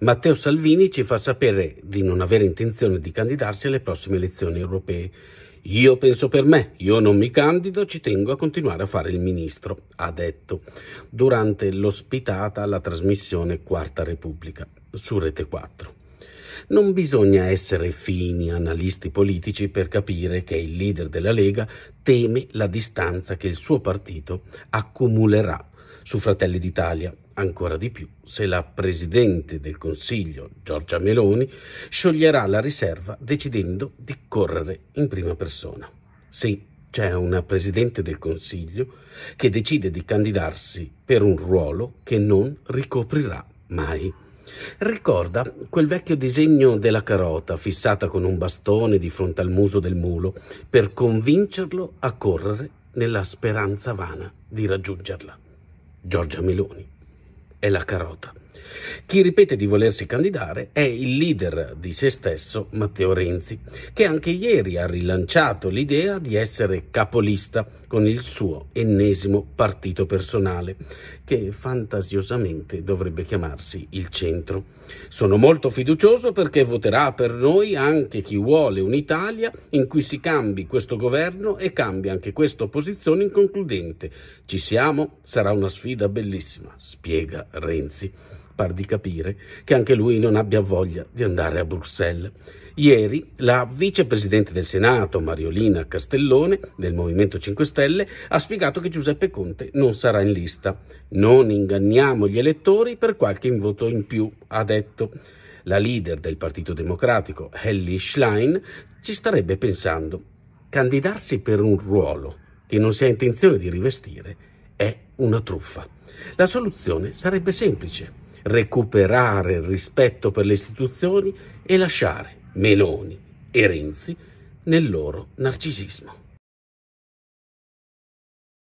Matteo Salvini ci fa sapere di non avere intenzione di candidarsi alle prossime elezioni europee. Io penso per me, io non mi candido, ci tengo a continuare a fare il ministro, ha detto, durante l'ospitata alla trasmissione Quarta Repubblica su Rete 4. Non bisogna essere fini analisti politici per capire che il leader della Lega teme la distanza che il suo partito accumulerà su Fratelli d'Italia ancora di più se la Presidente del Consiglio, Giorgia Meloni, scioglierà la riserva decidendo di correre in prima persona. Sì, c'è una Presidente del Consiglio che decide di candidarsi per un ruolo che non ricoprirà mai. Ricorda quel vecchio disegno della carota fissata con un bastone di fronte al muso del mulo per convincerlo a correre nella speranza vana di raggiungerla. Giorgia Meloni è la carota. Chi ripete di volersi candidare è il leader di se stesso, Matteo Renzi, che anche ieri ha rilanciato l'idea di essere capolista con il suo ennesimo partito personale, che fantasiosamente dovrebbe chiamarsi il centro. Sono molto fiducioso perché voterà per noi anche chi vuole un'Italia in cui si cambi questo governo e cambia anche questa opposizione inconcludente. Ci siamo, sarà una sfida bellissima, spiega Renzi par di capire che anche lui non abbia voglia di andare a Bruxelles. Ieri la vicepresidente del Senato, Mariolina Castellone, del Movimento 5 Stelle, ha spiegato che Giuseppe Conte non sarà in lista. Non inganniamo gli elettori per qualche voto in più, ha detto. La leader del Partito Democratico, Ellie Schlein, ci starebbe pensando. Candidarsi per un ruolo che non si ha intenzione di rivestire è una truffa. La soluzione sarebbe semplice recuperare il rispetto per le istituzioni e lasciare Meloni e Renzi nel loro narcisismo.